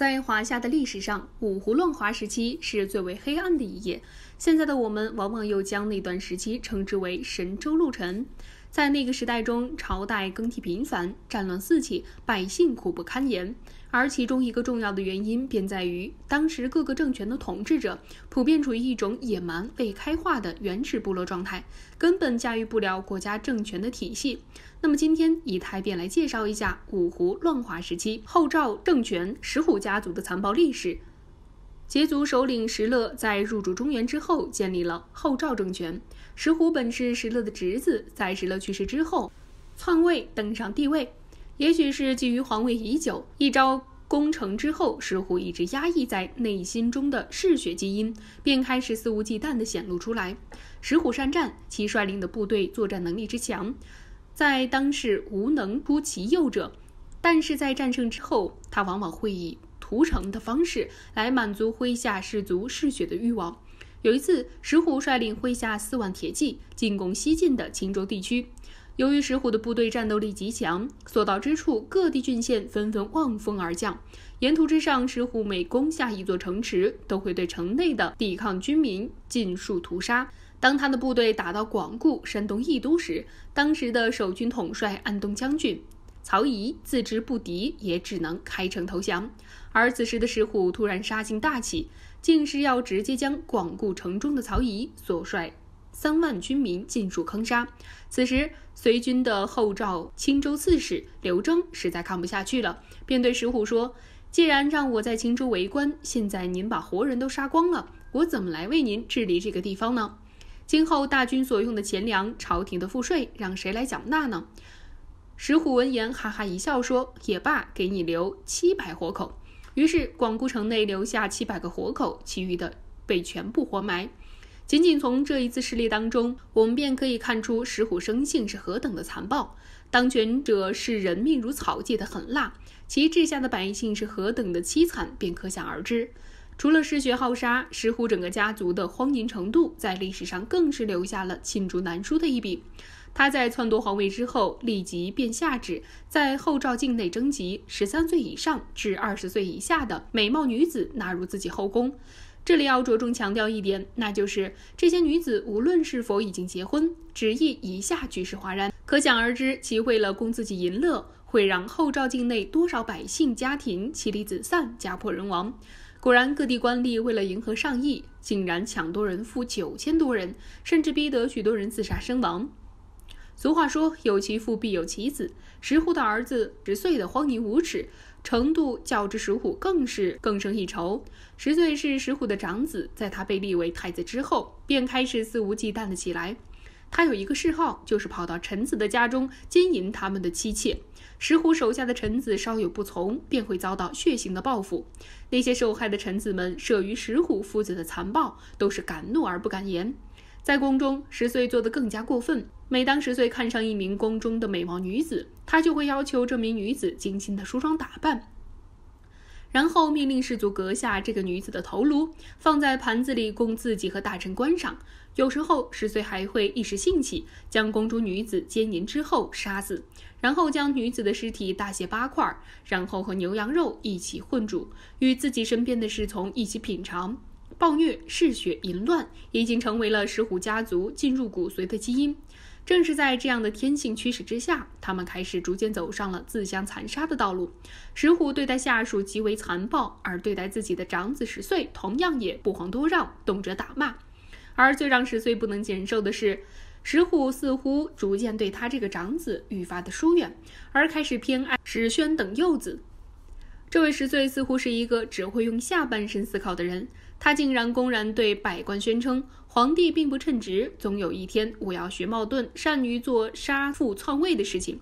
在华夏的历史上，五胡乱华时期是最为黑暗的一页。现在的我们，往往又将那段时期称之为“神州陆沉”。在那个时代中，朝代更替频繁，战乱四起，百姓苦不堪言。而其中一个重要的原因便在于，当时各个政权的统治者普遍处于一种野蛮、未开化的原始部落状态，根本驾驭不了国家政权的体系。那么，今天以太便来介绍一下五胡乱华时期后赵政权石虎家族的残暴历史。羯族首领石勒在入主中原之后，建立了后赵政权。石虎本是石勒的侄子，在石勒去世之后，篡位登上帝位。也许是觊觎皇位已久，一朝功成之后，石虎一直压抑在内心中的嗜血基因便开始肆无忌惮地显露出来。石虎善战，其率领的部队作战能力之强，在当世无能出其右者。但是在战胜之后，他往往会以屠城的方式来满足麾下士卒嗜血的欲望。有一次，石虎率领麾下四万铁骑进攻西晋的青州地区。由于石虎的部队战斗力极强，所到之处，各地郡县纷纷望风而降。沿途之上，石虎每攻下一座城池，都会对城内的抵抗军民尽数屠杀。当他的部队打到广固、山东益都时，当时的守军统帅安东将军。曹仪自知不敌，也只能开城投降。而此时的石虎突然杀性大起，竟是要直接将广固城中的曹仪所率三万军民尽数坑杀。此时，随军的后赵青州刺史刘征实在看不下去了，便对石虎说：“既然让我在青州为官，现在您把活人都杀光了，我怎么来为您治理这个地方呢？今后大军所用的钱粮，朝廷的赋税，让谁来缴纳呢？”石虎闻言，哈哈一笑，说：“也罢，给你留七百活口。”于是，广固城内留下七百个活口，其余的被全部活埋。仅仅从这一次事例当中，我们便可以看出石虎生性是何等的残暴，当权者视人命如草芥的狠辣，其治下的百姓是何等的凄惨，便可想而知。除了嗜血好杀，石虎整个家族的荒淫程度，在历史上更是留下了罄竹难书的一笔。他在篡夺皇位之后，立即便下旨，在后赵境内征集十三岁以上至二十岁以下的美貌女子，纳入自己后宫。这里要着重强调一点，那就是这些女子无论是否已经结婚，旨意一下，举世哗然。可想而知，其为了供自己淫乐，会让后赵境内多少百姓家庭妻离子散、家破人亡。果然，各地官吏为了迎合上意，竟然抢夺人夫九千多人，甚至逼得许多人自杀身亡。俗话说：“有其父必有其子。”石虎的儿子十岁的荒淫无耻程度，较之石虎更是更胜一筹。石岁是石虎的长子，在他被立为太子之后，便开始肆无忌惮了起来。他有一个嗜好，就是跑到臣子的家中奸淫他们的妻妾。石虎手下的臣子稍有不从，便会遭到血腥的报复。那些受害的臣子们，慑于石虎父子的残暴，都是敢怒而不敢言。在宫中，石岁做得更加过分。每当十岁看上一名宫中的美貌女子，他就会要求这名女子精心的梳妆打扮，然后命令士卒割下这个女子的头颅，放在盘子里供自己和大臣观赏。有时候，十岁还会一时兴起，将宫中女子奸淫之后杀死，然后将女子的尸体大卸八块，然后和牛羊肉一起混煮，与自己身边的侍从一起品尝。暴虐、嗜血、淫乱已经成为了石虎家族进入骨髓的基因。正是在这样的天性驱使之下，他们开始逐渐走上了自相残杀的道路。石虎对待下属极为残暴，而对待自己的长子石穗同样也不遑多让，动辄打骂。而最让石穗不能忍受的是，石虎似乎逐渐对他这个长子愈发的疏远，而开始偏爱石轩等幼子。这位十岁似乎是一个只会用下半身思考的人，他竟然公然对百官宣称：“皇帝并不称职，总有一天我要学矛盾，善于做杀父篡位的事情。”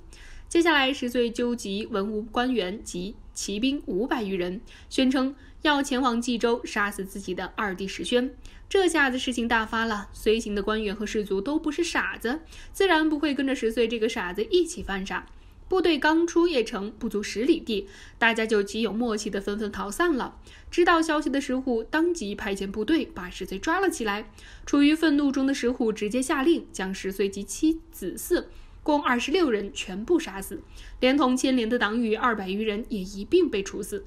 接下来，十岁纠集文武官员及骑兵五百余人，宣称要前往冀州杀死自己的二弟石宣。这下子事情大发了，随行的官员和士卒都不是傻子，自然不会跟着十岁这个傻子一起犯傻。部队刚出邺城不足十里地，大家就极有默契地纷纷逃散了。知道消息的石虎当即派遣部队把石邃抓了起来。处于愤怒中的石虎直接下令将石邃及妻子、四嗣共二十六人全部杀死，连同牵连的党羽二百余人也一并被处死。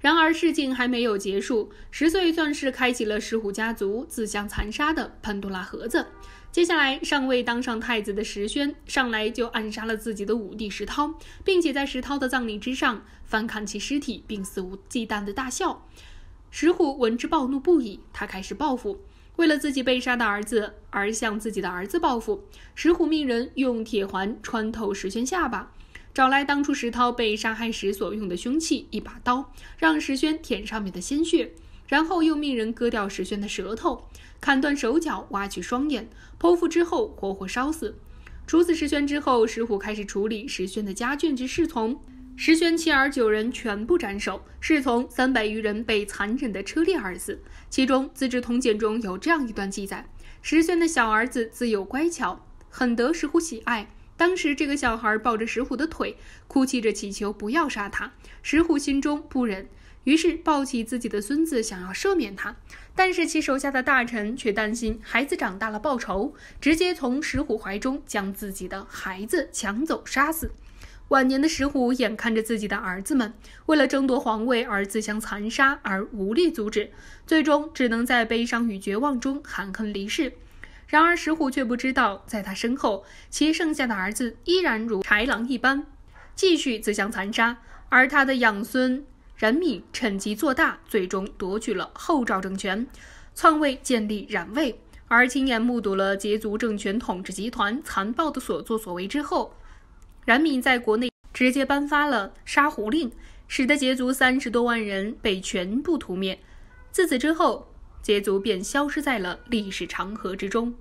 然而事情还没有结束，石岁算是开启了石虎家族自相残杀的潘多拉盒子。接下来，尚未当上太子的石宣上来就暗杀了自己的五弟石涛，并且在石涛的葬礼之上翻看其尸体，并肆无忌惮的大笑。石虎闻之暴怒不已，他开始报复，为了自己被杀的儿子而向自己的儿子报复。石虎命人用铁环穿透石宣下巴，找来当初石涛被杀害时所用的凶器一把刀，让石宣舔上面的鲜血。然后又命人割掉石宣的舌头，砍断手脚，挖去双眼，剖腹之后，活活烧死。处死石宣之后，石虎开始处理石宣的家眷及侍从。石宣妻儿九人全部斩首，侍从三百余人被残忍的车裂而死。其中《资治通鉴》中有这样一段记载：石宣的小儿子自幼乖巧，很得石虎喜爱。当时这个小孩抱着石虎的腿，哭泣着祈求不要杀他。石虎心中不忍。于是抱起自己的孙子想要赦免他，但是其手下的大臣却担心孩子长大了报仇，直接从石虎怀中将自己的孩子抢走杀死。晚年的石虎眼看着自己的儿子们为了争夺皇位而自相残杀，而无力阻止，最终只能在悲伤与绝望中含恨离世。然而石虎却不知道，在他身后，其剩下的儿子依然如豺狼一般，继续自相残杀，而他的养孙。冉闵趁机做大，最终夺取了后赵政权，篡位建立冉魏。而亲眼目睹了羯族政权统治集团残暴的所作所为之后，冉闵在国内直接颁发了杀胡令，使得羯族三十多万人被全部屠灭。自此之后，羯族便消失在了历史长河之中。